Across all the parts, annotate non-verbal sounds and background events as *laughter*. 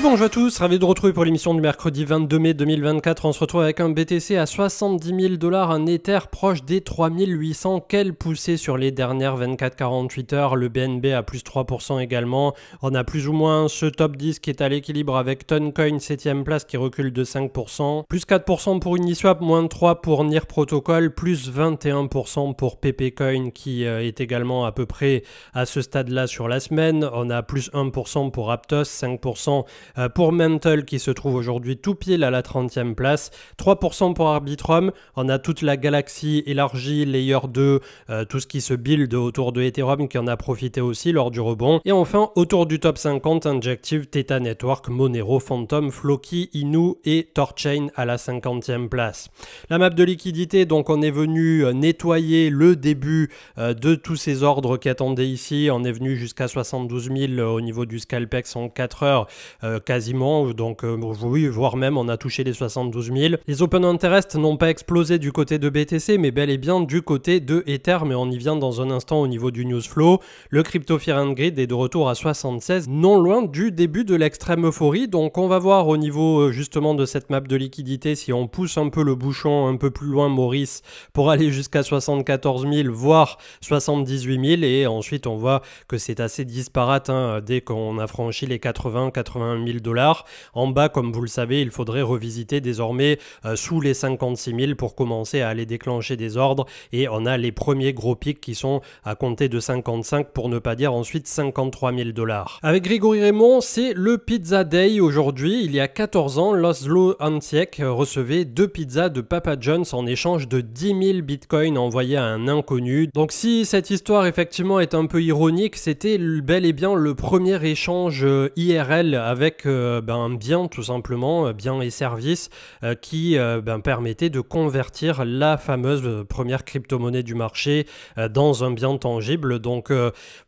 bonjour à tous, ravi de retrouver pour l'émission du mercredi 22 mai 2024. On se retrouve avec un BTC à 70 000 dollars, un Ether proche des 3800. Quelle poussée sur les dernières 24-48 heures. Le BNB à plus 3% également. On a plus ou moins ce top 10 qui est à l'équilibre avec Toncoin 7ème place qui recule de 5%. Plus 4% pour Uniswap, moins 3 pour NIR Protocol, plus 21% pour PPCoin qui euh, est également à peu près à ce stade-là sur la semaine. On a plus 1% pour Aptos, 5% euh, pour Mental qui se trouve aujourd'hui tout pile à la 30e place. 3% pour Arbitrum. On a toute la galaxie élargie, Layer 2, euh, tout ce qui se build autour de Ethereum qui en a profité aussi lors du rebond. Et enfin, autour du top 50, Injective, Theta Network, Monero, Phantom, Floki, Inu et Torchain à la 50e place. La map de liquidité, donc on est venu euh, nettoyer le début de tous ces ordres qui attendaient ici. On est venu jusqu'à 72 000 au niveau du Scalpex en 4 heures quasiment, donc euh, oui, voire même on a touché les 72 000. Les open interest n'ont pas explosé du côté de BTC, mais bel et bien du côté de Ether, mais on y vient dans un instant au niveau du news flow. Le crypto Fear and Grid est de retour à 76, non loin du début de l'extrême euphorie, donc on va voir au niveau euh, justement de cette map de liquidité si on pousse un peu le bouchon un peu plus loin, Maurice, pour *laughs* aller jusqu'à 74 000, voire 78 000, et ensuite on voit que c'est assez disparate hein, dès qu'on a franchi les 80, 81 dollars. En bas, comme vous le savez, il faudrait revisiter désormais euh, sous les 56 000 pour commencer à aller déclencher des ordres. Et on a les premiers gros pics qui sont à compter de 55 pour ne pas dire ensuite 53 000 dollars. Avec Grégory Raymond, c'est le Pizza Day aujourd'hui. Il y a 14 ans, Laszlo Antiek recevait deux pizzas de Papa John's en échange de 10 000 bitcoins envoyés à un inconnu. Donc si cette histoire effectivement est un peu ironique, c'était bel et bien le premier échange euh, IRL avec avec euh, ben, bien tout simplement, euh, bien et services euh, qui ben, permettaient de convertir la fameuse première crypto-monnaie du marché dans un bien tangible. Donc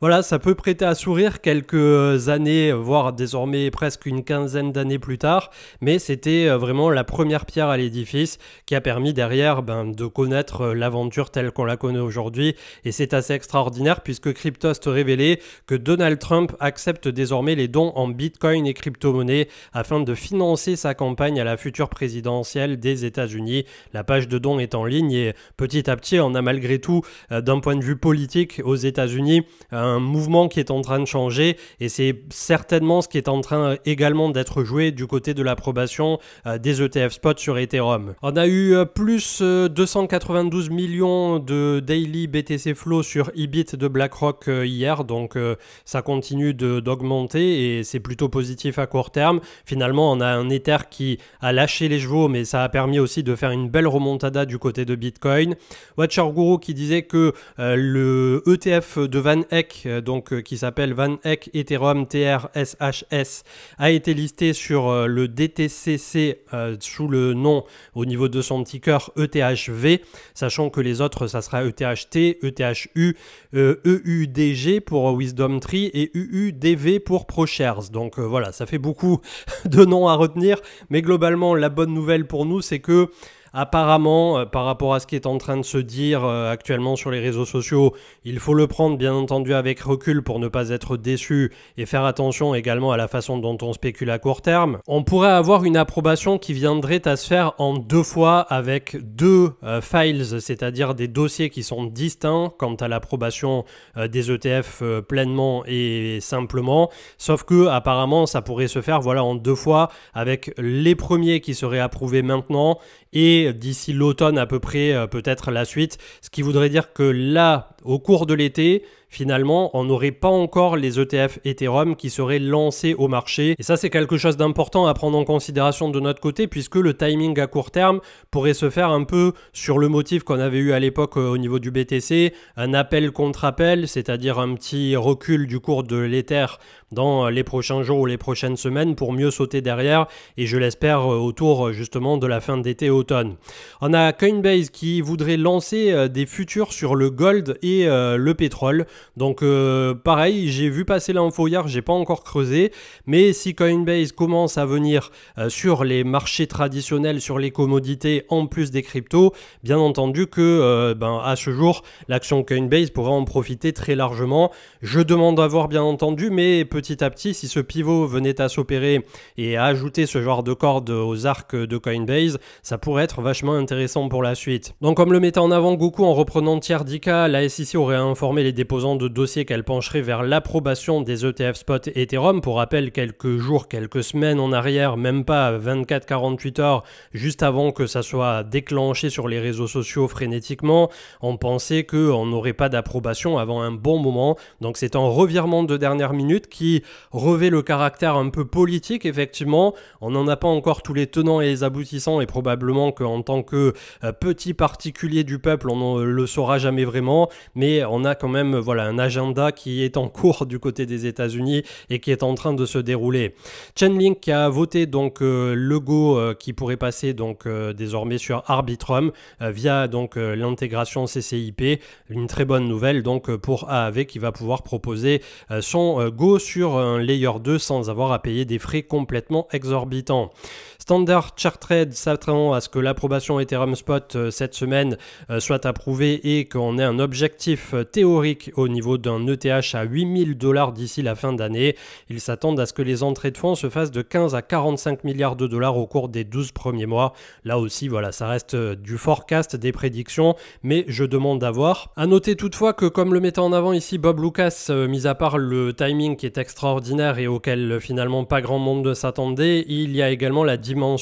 voilà, ça peut prêter à sourire quelques années, voire désormais presque une quinzaine d'années plus tard, mais c'était vraiment la première pierre à l'édifice qui a permis derrière ben, de connaître l'aventure telle qu'on la connaît aujourd'hui. Et c'est assez extraordinaire puisque Cryptost révélait que Donald Trump accepte désormais les dons en Bitcoin et crypto monnaie afin de financer sa campagne à la future présidentielle des États-Unis. La page de dons est en ligne et petit à petit, on a malgré tout, euh, d'un point de vue politique aux États-Unis, un mouvement qui est en train de changer et c'est certainement ce qui est en train euh, également d'être joué du côté de l'approbation euh, des ETF spot sur Ethereum. On a eu plus 292 millions de daily BTC flow sur EBIT de BlackRock hier, donc ça continue d'augmenter et c'est plutôt positif à court terme. Finalement, on a un Ether qui a lâché les chevaux, mais ça a permis aussi de faire une belle remontada du côté de Bitcoin. Watcher Guru qui disait que euh, le ETF de Van Eck, euh, donc euh, qui s'appelle Van Eck Ethereum TRSHS, a été listé sur le DTCC sous le nom au niveau de son ticker ETHV, sachant que les autres, ça sera ETHT, ETHU, EUDG e pour Wisdom Tree et UUDV pour ProShares. Donc voilà, ça fait beaucoup *laughs* de noms à retenir, mais globalement, la bonne nouvelle pour nous, c'est que Apparemment, euh, par rapport à ce qui est en train de se dire euh, actuellement sur les réseaux sociaux, il faut le prendre bien entendu avec recul pour ne pas être déçu et faire attention également à la façon dont on spécule à court terme. On pourrait avoir une approbation qui viendrait à se faire en deux fois avec deux euh, files, c'est-à-dire des dossiers qui sont distincts quant à l'approbation des ETF pleinement et simplement, sauf que apparemment ça pourrait se faire voilà en deux fois avec les premiers qui seraient approuvés maintenant et d'ici l'automne à peu près euh, peut-être la suite, ce qui voudrait dire que là, au cours de l'été, finalement, on n'aurait pas encore les ETF Ethereum qui seraient lancés au marché. Et ça, c'est quelque chose d'important à prendre en considération de notre côté, puisque le timing à court terme pourrait se faire un peu sur le motif qu'on avait eu à l'époque euh, au niveau du BTC, un appel contre appel, c'est-à-dire un petit recul du cours de l'Ether dans les prochains jours ou les prochaines semaines pour mieux sauter derrière, et je l'espère euh, autour euh, justement de la fin d'été-automne. On a Coinbase qui voudrait lancer des futurs sur le gold et le pétrole. Donc euh, pareil, j'ai vu passer l'info hier, j'ai pas encore creusé, mais si Coinbase commence à venir euh, sur les marchés traditionnels, sur les commodités en plus des cryptos, bien entendu que euh, ben, à ce jour, l'action Coinbase pourrait en profiter très largement. Je demande à voir bien entendu, mais petit à petit, si ce pivot venait à s'opérer et à ajouter ce genre de corde aux arcs de Coinbase, ça pourrait être vachement intéressant pour la suite. Donc comme le mettait en avant Goku en reprenant Tierdica, la SEC aurait informé les déposants de dossier qu'elle pencherait vers l'approbation des ETF spot Ethereum. Pour rappel, quelques jours, quelques semaines en arrière, même pas 24-48 heures, juste avant que ça soit déclenché sur les réseaux sociaux frénétiquement, on pensait qu'on n'aurait pas d'approbation avant un bon moment. Donc c'est un revirement de dernière minute qui revêt le caractère un peu politique, effectivement. On n'en a pas encore tous les tenants et les aboutissants et probablement qu'en tant que euh, petit particulier du peuple, on ne le saura jamais vraiment. Mais on a quand même, voilà, un agenda qui est en cours du côté des États-Unis et qui est en train de se dérouler. Chainlink a voté donc euh, le go euh, qui pourrait passer donc euh, désormais sur Arbitrum via donc l'intégration CCIP, une très bonne nouvelle donc pour AAV qui va pouvoir proposer son go sur un layer 2 sans avoir à payer des frais complètement exorbitants. Standard Chartered s'attend à ce que l'approbation Ethereum Spot cette semaine soit approuvée et qu'on ait un objectif théorique au niveau d'un ETH à 8000 dollars d'ici la fin d'année. Ils s'attendent à ce que les entrées de fonds se fassent de 15 à 45 milliards de dollars au cours des 12 premiers mois. Là aussi, voilà, ça reste euh, du forecast, des prédictions, mais je demande d'avoir. voir. À noter toutefois que comme le mettait en avant ici Bob Lucas, euh, mis à part le timing qui est extraordinaire et auquel euh, finalement pas grand monde s'attendait, il y a également la dimension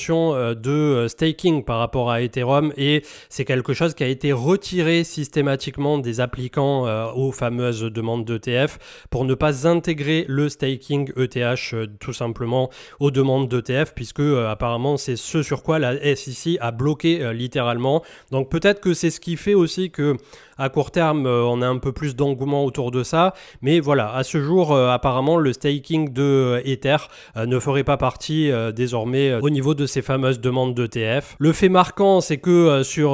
de staking par rapport à Ethereum et c'est quelque chose qui a été retiré systématiquement des applicants aux fameux demande demande d'ETF pour ne pas intégrer le staking ETH euh, tout simplement aux demandes d'ETF puisque euh, apparemment c'est ce sur quoi la SEC a bloqué euh, littéralement. Donc peut-être que c'est ce qui fait aussi que à court terme, euh, on a un peu plus d'engouement autour de ça. Mais voilà, à ce jour, euh, apparemment, le staking de Ether euh, ne ferait pas partie désormais au niveau de ces fameuses demandes d'ETF. Le fait marquant, c'est que sur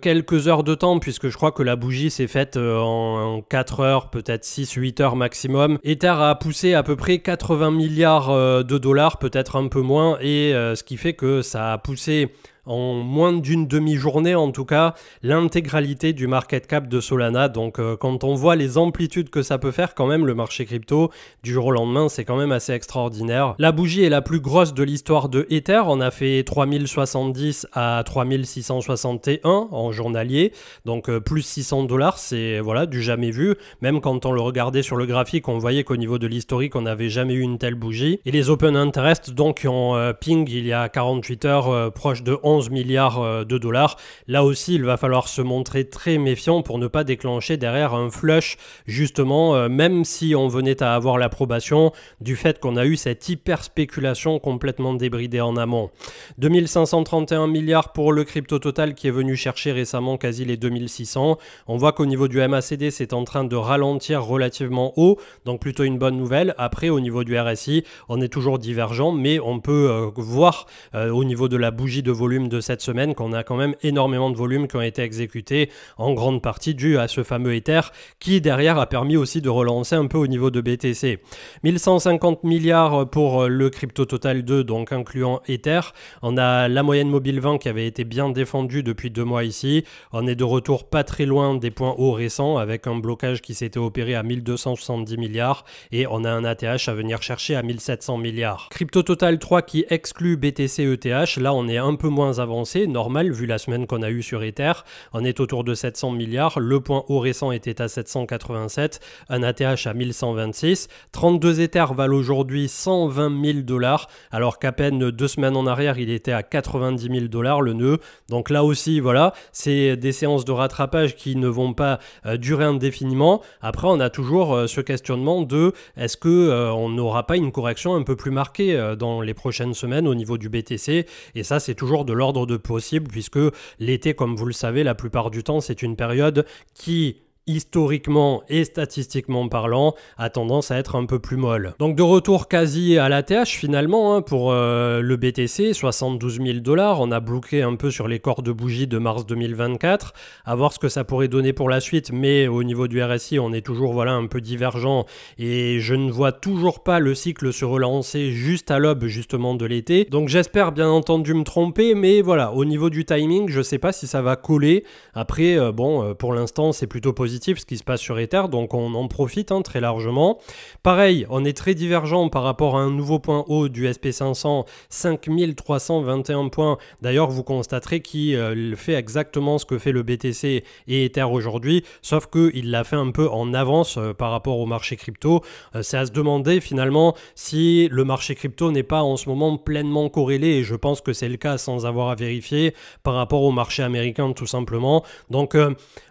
quelques heures de temps, puisque je crois que la bougie s'est faite en 4 heures, peut-être 6-8 heures maximum, Ether a poussé à peu près 80 milliards de dollars, peut-être un peu moins, et ce qui fait que ça a poussé en moins d'une demi-journée en tout cas l'intégralité du market cap de Solana. Donc euh, quand on voit les amplitudes que ça peut faire quand même le marché crypto du jour au lendemain, c'est quand même assez extraordinaire. La bougie est la plus grosse de l'histoire de Ether, on a fait 3070 à 3661 en journalier. Donc euh, plus 600 dollars, c'est voilà du jamais vu. Même quand on le regardait sur le graphique, on voyait qu'au niveau de l'historique, on n'avait jamais eu une telle bougie. Et les open interest donc qui ont euh, ping il y a 48 heures proche de 11 milliards euh, de dollars. Là aussi, il va falloir se montrer très méfiant pour ne pas déclencher derrière un flush, justement, euh, même si on venait à avoir l'approbation du fait qu'on a eu cette hyper spéculation complètement débridée en amont. 2531 milliards pour le crypto total qui est venu chercher récemment quasi les 2600. On voit qu'au niveau du MACD, c'est en train de ralentir relativement haut, donc plutôt une bonne nouvelle. Après, au niveau du RSI, on est toujours divergent, mais on peut euh, voir au niveau de la bougie de volume de cette semaine qu'on a quand même énormément de volumes qui ont été exécutés, en grande partie dû à ce fameux Ether qui derrière a permis aussi de relancer un peu au niveau de BTC. 1150 milliards pour euh, le crypto total 2, donc incluant Ether. On a la moyenne mobile 20 qui avait été bien défendue depuis deux mois ici. On est de retour pas très loin des points hauts récents avec un blocage qui s'était opéré à 1270 milliards et on a un ATH à venir chercher à 1700 milliards. Crypto total 3 qui exclut BTC ETH, là on est un peu moins moins avancé, normal vu la semaine qu'on a eue sur Ether. On est autour de 700 milliards, le point haut récent était à 787, un ATH à 1126, 32 Ether valent aujourd'hui 120 000 dollars, alors qu'à peine deux semaines en arrière, il était à 90 000 dollars le nœud. Donc là aussi, voilà, c'est des séances de rattrapage qui ne vont pas euh, durer indéfiniment. Après, on a toujours euh, ce questionnement de est-ce que euh, on n'aura pas une correction un peu plus marquée dans les prochaines semaines au niveau du BTC Et ça, c'est toujours de l'ordre de possible, puisque l'été, comme vous le savez, la plupart du temps, c'est une période qui historiquement et statistiquement parlant, a tendance à être un peu plus molle. Donc de retour quasi à la TH finalement hein, pour euh, le BTC, 72 000 dollars, on a bloqué un peu sur les corps de bougie de mars 2024, à voir ce que ça pourrait donner pour la suite, mais au niveau du RSI on est toujours voilà un peu divergent et je ne vois toujours pas le cycle se relancer juste à l'aube justement de l'été. Donc j'espère bien entendu me tromper, mais voilà, au niveau du timing, je ne sais pas si ça va coller. Après, euh, bon, euh, pour l'instant c'est plutôt positif ce qui se passe sur Ether, donc on en profite hein, très largement. Pareil, on est très divergent par rapport à un nouveau point haut du SP500, 5321 points. D'ailleurs, vous constaterez qu'il euh, fait exactement ce que fait le BTC et Ether aujourd'hui, sauf qu'il l'a fait un peu en avance euh, par rapport au marché crypto. Euh, c'est à se demander finalement si le marché crypto n'est pas en ce moment pleinement corrélé, et je pense que c'est le cas sans avoir à vérifier par rapport au marché américain tout simplement. Donc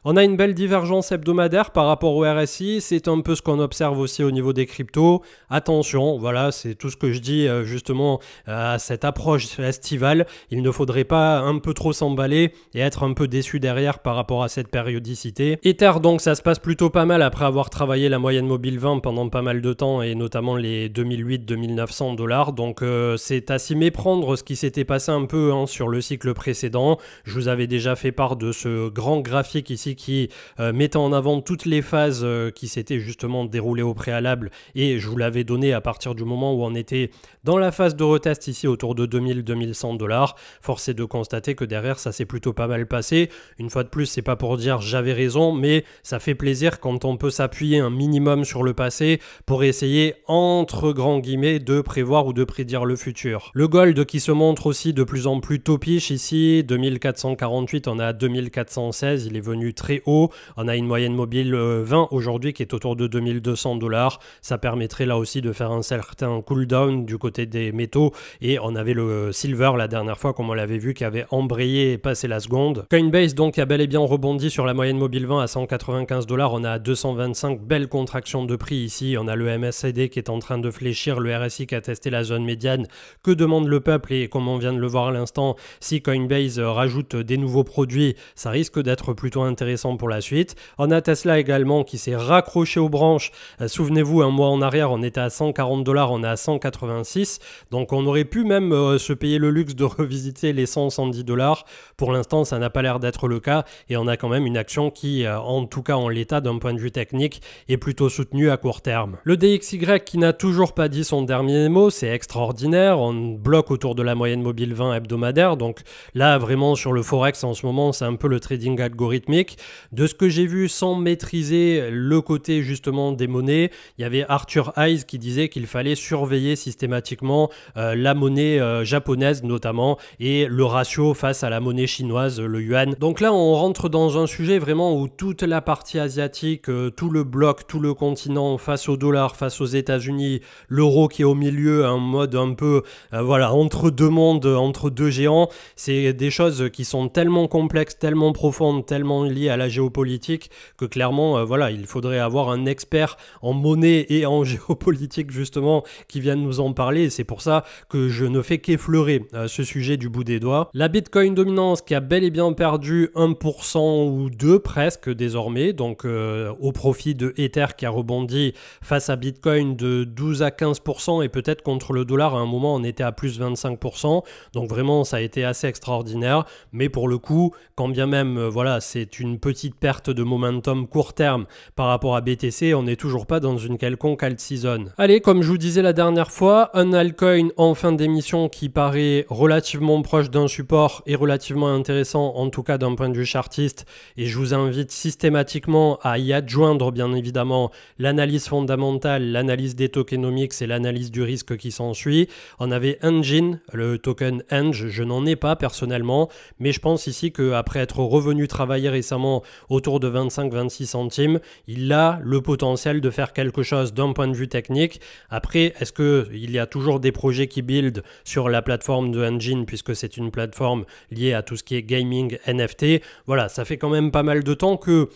on a une belle divergence hebdomadaire par rapport au RSI, c'est un peu ce qu'on observe aussi au niveau des cryptos. Attention, voilà, c'est tout ce que je dis euh, justement euh, à cette approche estivale. Il ne faudrait pas un peu trop s'emballer et être un peu déçu derrière par rapport à cette périodicité. Ether, donc, ça se passe plutôt pas mal après avoir travaillé la moyenne mobile 20 pendant pas mal de temps et notamment les 2008-2900 dollars. Donc, euh, c'est à s'y méprendre ce qui s'était passé un peu hein, sur le cycle précédent. Je vous avais déjà fait part de ce grand graphique ici qui euh, en avant toutes les phases euh, qui s'étaient justement déroulées au préalable et je vous l'avais donné à partir du moment où on était dans la phase de retest ici autour de 2000-2100 dollars. Force est de constater que derrière ça s'est plutôt pas mal passé. Une fois de plus, c'est pas pour dire j'avais raison, mais ça fait plaisir quand on peut s'appuyer un minimum sur le passé pour essayer entre grands guillemets de prévoir ou de prédire le futur. Le gold qui se montre aussi de plus en plus topiche ici, 2448 on a 2416, il est venu très haut, on a une moyenne mobile 20 euh, aujourd'hui qui est autour de 2200 dollars. Ça permettrait là aussi de faire un certain cooldown du côté des métaux. Et on avait le silver la dernière fois, comme on l'avait vu, qui avait embrayé et passé la seconde. Coinbase donc a bel et bien rebondi sur la moyenne mobile 20 à 195 dollars. On a 225 belles contractions de prix ici. On a le MSCD qui est en train de fléchir, le RSI qui a testé la zone médiane. Que demande le peuple Et comme on vient de le voir à l'instant, si Coinbase rajoute des nouveaux produits, ça risque d'être plutôt intéressant pour la suite. On a Tesla également qui s'est raccroché aux branches. Euh, souvenez-vous, un mois en arrière, on était à 140 dollars, on est à 186. Donc on aurait pu même euh, se payer le luxe de *laughs* revisiter les 170 110 dollars. Pour l'instant, ça n'a pas l'air d'être le cas. Et on a quand même une action qui, euh, en tout cas en l'état d'un point de vue technique, est plutôt soutenue à court terme. Le DXY qui n'a toujours pas dit son dernier mot, c'est extraordinaire. On bloque autour de la moyenne mobile 20 hebdomadaire. Donc là, vraiment, sur le Forex en ce moment, c'est un peu le trading algorithmique. De ce que j'ai vu sans maîtriser le côté justement des monnaies. Il y avait Arthur Hayes qui disait qu'il fallait surveiller systématiquement euh, la monnaie euh, japonaise notamment et le ratio face à la monnaie chinoise, le yuan. Donc là, on rentre dans un sujet vraiment où toute la partie asiatique, euh, tout le bloc, tout le continent face au dollar, face aux États-Unis, l'euro qui est au milieu, un mode un peu voilà entre deux mondes, entre deux géants. C'est des choses qui sont tellement complexes, tellement profondes, tellement liées à la géopolitique que clairement, euh, voilà, il faudrait avoir un expert en monnaie et en *laughs* géopolitique justement qui vienne nous en parler. C'est pour ça que je ne fais qu'effleurer euh, ce sujet du bout des doigts. La Bitcoin dominance qui a bel et bien perdu 1% ou 2 presque désormais, donc euh, au profit de Ether qui a rebondi face à Bitcoin de 12 à 15% et peut-être contre le dollar à un moment on était à plus 25%. Donc vraiment ça a été assez extraordinaire. Mais pour le coup, quand bien même voilà c'est une petite perte de moment momentum court terme par rapport à BTC, on n'est toujours pas dans une quelconque alt season. Allez, comme je vous disais la dernière fois, un altcoin en fin d'émission qui paraît relativement proche d'un support et relativement intéressant, en tout cas d'un point de vue chartiste, et je vous invite systématiquement à y adjoindre bien évidemment l'analyse fondamentale, l'analyse des tokenomics et l'analyse du risque qui s'ensuit. On avait Engine, le token Eng, je n'en ai pas personnellement, mais je pense ici qu'après être revenu travailler récemment autour de 25 26 centimes, il a le potentiel de faire quelque chose d'un point de vue technique. Après, est-ce qu'il y a toujours des projets qui build sur la plateforme de Engine, puisque c'est une plateforme liée à tout ce qui est gaming, NFT Voilà, ça fait quand même pas mal de temps que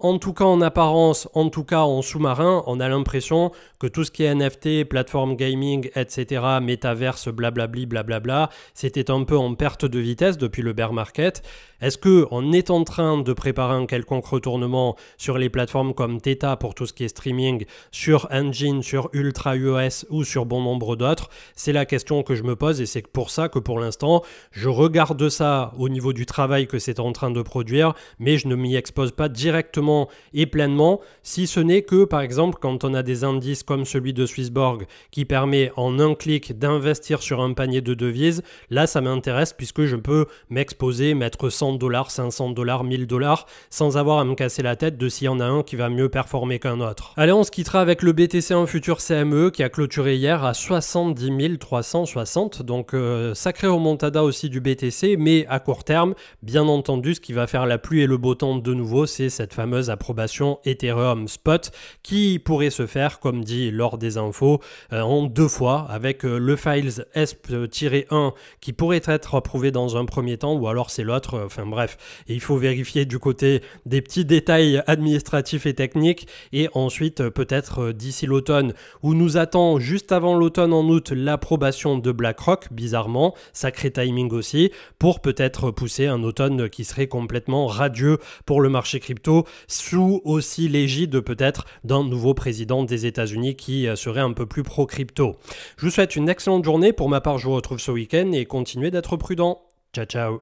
en tout cas en apparence, en tout cas en sous-marin, on a l'impression que tout ce qui est NFT, plateforme gaming, etc., métaverse, blablabli, blablabla, c'était un peu en perte de vitesse depuis le bear market. Est-ce que on est en train de préparer un quelconque retournement sur les plateformes comme Theta pour tout ce qui est streaming, sur Engine, sur Ultra US e ou sur bon nombre d'autres C'est la question que je me pose et c'est pour ça que pour l'instant, je regarde ça au niveau du travail que c'est en train de produire, mais je ne m'y expose pas directement et pleinement, si ce n'est que par exemple quand on a des indices comme celui de Swissborg qui permet en un clic d'investir sur un panier de devises, là ça m'intéresse puisque je peux m'exposer, mettre 100 dollars, 500 dollars, 1000 dollars, sans avoir à me casser la tête de s'il y en a un qui va mieux performer qu'un autre. Allez, on se quittera avec le btc en futur CME qui a clôturé hier à 70 360, donc euh, sacré sacré montada aussi du BTC, mais à court terme, bien entendu, ce qui va faire la pluie et le beau temps de nouveau, c'est cette fameuse approbation Ethereum Spot qui pourrait se faire, comme dit lors des infos, euh, en deux fois avec euh, le Files s 1 qui pourrait être approuvé dans un premier temps ou alors c'est l'autre Enfin bref, il faut vérifier du côté des petits détails administratifs et techniques. Et ensuite, euh, peut-être euh, d'ici l'automne, où nous attend juste avant l'automne en août l'approbation de BlackRock, bizarrement, sacré timing aussi, pour peut-être pousser un automne qui serait complètement radieux pour le marché crypto, sous aussi l'égide peut-être d'un nouveau président des États-Unis qui euh, serait un peu plus pro-crypto. Je vous souhaite une excellente journée. Pour ma part, je vous retrouve ce week-end et continuez d'être prudent. Ciao ciao